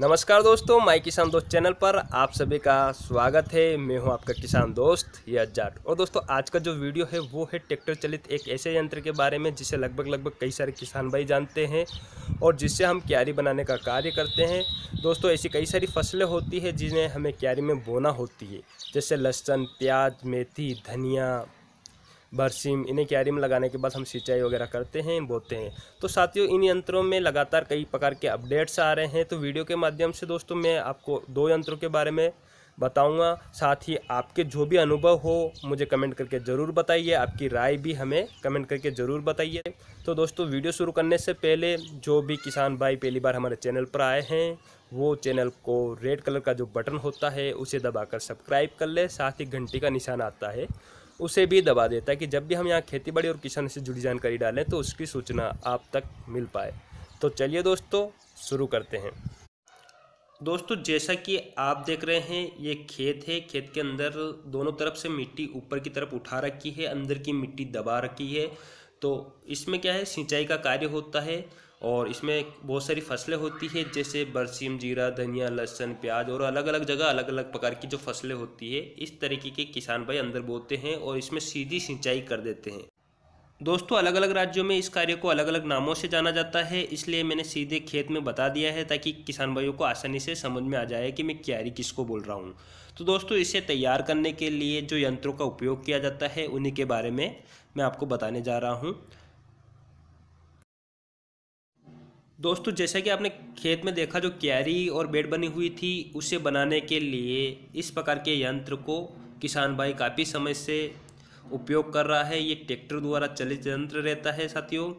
नमस्कार दोस्तों माई किसान दोस्त चैनल पर आप सभी का स्वागत है मैं हूं आपका किसान दोस्त या जाट और दोस्तों आज का जो वीडियो है वो है ट्रैक्टर चलित एक ऐसे यंत्र के बारे में जिसे लगभग लगभग कई सारे किसान भाई जानते हैं और जिससे हम क्यारी बनाने का कार्य करते हैं दोस्तों ऐसी कई सारी फसलें होती है जिन्हें हमें क्यारी में बोना होती है जैसे लहसुन प्याज मेथी धनिया बरसीम इन्हें क्यारी में लगाने के बाद हम सिंचाई वगैरह करते हैं बोते हैं तो साथियों इन यंत्रों में लगातार कई प्रकार के अपडेट्स आ रहे हैं तो वीडियो के माध्यम से दोस्तों मैं आपको दो यंत्रों के बारे में बताऊंगा साथ ही आपके जो भी अनुभव हो मुझे कमेंट करके ज़रूर बताइए आपकी राय भी हमें कमेंट करके ज़रूर बताइए तो दोस्तों वीडियो शुरू करने से पहले जो भी किसान भाई पहली बार हमारे चैनल पर आए हैं वो चैनल को रेड कलर का जो बटन होता है उसे दबाकर सब्सक्राइब कर ले साथ ही घंटी का निशान आता है उसे भी दबा देता है कि जब भी हम यहाँ खेती बाड़ी और किसान से जुड़ी जानकारी डालें तो उसकी सूचना आप तक मिल पाए तो चलिए दोस्तों शुरू करते हैं दोस्तों जैसा कि आप देख रहे हैं ये खेत है खेत के अंदर दोनों तरफ से मिट्टी ऊपर की तरफ उठा रखी है अंदर की मिट्टी दबा रखी है तो इसमें क्या है सिंचाई का कार्य होता है और इसमें बहुत सारी फसलें होती है जैसे बरसीम जीरा धनिया लहसुन प्याज और अलग अलग जगह अलग अलग प्रकार की जो फसलें होती है इस तरीके के किसान भाई अंदर बोते हैं और इसमें सीधी सिंचाई कर देते हैं दोस्तों अलग अलग राज्यों में इस कार्य को अलग अलग नामों से जाना जाता है इसलिए मैंने सीधे खेत में बता दिया है ताकि किसान भाइयों को आसानी से समझ में आ जाए कि मैं क्यारी किसको बोल रहा हूँ तो दोस्तों इसे तैयार करने के लिए जो यंत्रों का उपयोग किया जाता है उन्हीं के बारे में मैं आपको बताने जा रहा हूँ दोस्तों जैसा कि आपने खेत में देखा जो क्यारी और बेड बनी हुई थी उसे बनाने के लिए इस प्रकार के यंत्र को किसान भाई काफ़ी समय से उपयोग कर रहा है ये ट्रैक्टर द्वारा चलित यंत्र रहता है साथियों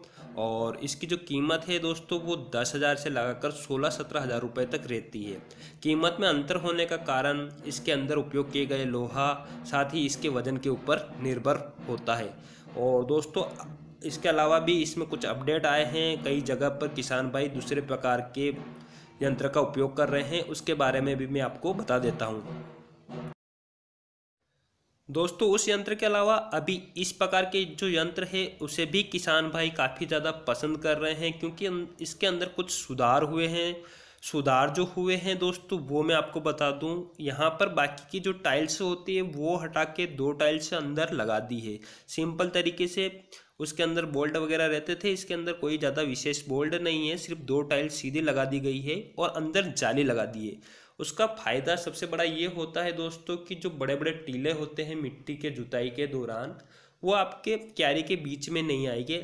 और इसकी जो कीमत है दोस्तों वो दस हज़ार से लगाकर सोलह सत्रह हज़ार रुपये तक रहती है कीमत में अंतर होने का कारण इसके अंदर उपयोग किए गए लोहा साथ ही इसके वज़न के ऊपर निर्भर होता है और दोस्तों इसके अलावा भी इसमें कुछ अपडेट आए हैं कई जगह पर किसान भाई दूसरे प्रकार के यंत्र का उपयोग कर रहे हैं उसके बारे में भी मैं आपको बता देता हूँ दोस्तों उस यंत्र के अलावा अभी इस प्रकार के जो यंत्र है उसे भी किसान भाई काफ़ी ज़्यादा पसंद कर रहे हैं क्योंकि अं- इसके अंदर कुछ सुधार हुए हैं सुधार जो हुए हैं दोस्तों वो मैं आपको बता दूं यहाँ पर बाकी की जो टाइल्स होती है वो हटा के दो टाइल्स अंदर लगा दी है सिंपल तरीके से उसके अंदर बोल्ट वगैरह रहते थे इसके अंदर कोई ज़्यादा विशेष बोल्ट नहीं है सिर्फ दो टाइल्स सीधे लगा दी गई है और अंदर जाली लगा दी है उसका फ़ायदा सबसे बड़ा ये होता है दोस्तों कि जो बड़े बड़े टीले होते हैं मिट्टी के जुताई के दौरान वो आपके क्यारी के बीच में नहीं आएंगे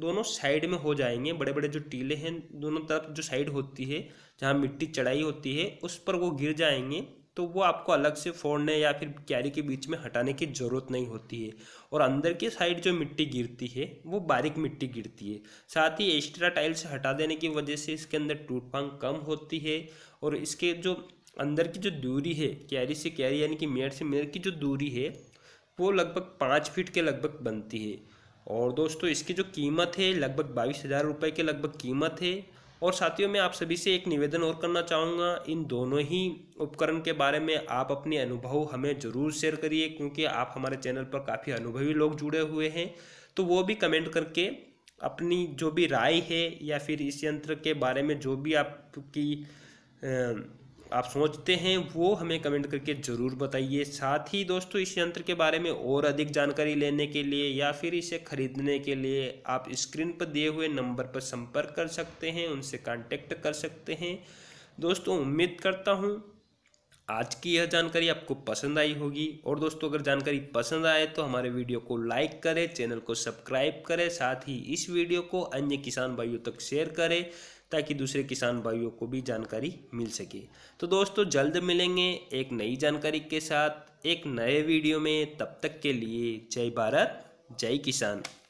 दोनों साइड में हो जाएंगे बड़े बड़े जो टीले हैं दोनों तरफ जो साइड होती है जहाँ मिट्टी चढ़ाई होती है उस पर वो गिर जाएंगे तो वो आपको अलग से फोड़ने या फिर क्यारी के बीच में हटाने की ज़रूरत नहीं होती है और अंदर की साइड जो मिट्टी गिरती है वो बारीक मिट्टी गिरती है साथ ही एक्स्ट्रा टाइल्स हटा देने की वजह से इसके अंदर टूट फांग कम होती है और इसके जो अंदर की जो दूरी है क्यारी से क्यारी यानी कि मेयर से मेयर की जो दूरी है वो लगभग पाँच फीट के लगभग बनती है और दोस्तों इसकी जो कीमत है लगभग बाईस हज़ार रुपये के लगभग कीमत है और साथियों मैं आप सभी से एक निवेदन और करना चाहूँगा इन दोनों ही उपकरण के बारे में आप अपने अनुभव हमें ज़रूर शेयर करिए क्योंकि आप हमारे चैनल पर काफ़ी अनुभवी लोग जुड़े हुए हैं तो वो भी कमेंट करके अपनी जो भी राय है या फिर इस यंत्र के बारे में जो भी आपकी आप सोचते हैं वो हमें कमेंट करके ज़रूर बताइए साथ ही दोस्तों इस यंत्र के बारे में और अधिक जानकारी लेने के लिए या फिर इसे खरीदने के लिए आप स्क्रीन पर दिए हुए नंबर पर संपर्क कर सकते हैं उनसे कांटेक्ट कर सकते हैं दोस्तों उम्मीद करता हूँ आज की यह जानकारी आपको पसंद आई होगी और दोस्तों अगर जानकारी पसंद आए तो हमारे वीडियो को लाइक करें चैनल को सब्सक्राइब करें साथ ही इस वीडियो को अन्य किसान भाइयों तक शेयर करें ताकि दूसरे किसान भाइयों को भी जानकारी मिल सके तो दोस्तों जल्द मिलेंगे एक नई जानकारी के साथ एक नए वीडियो में तब तक के लिए जय भारत जय किसान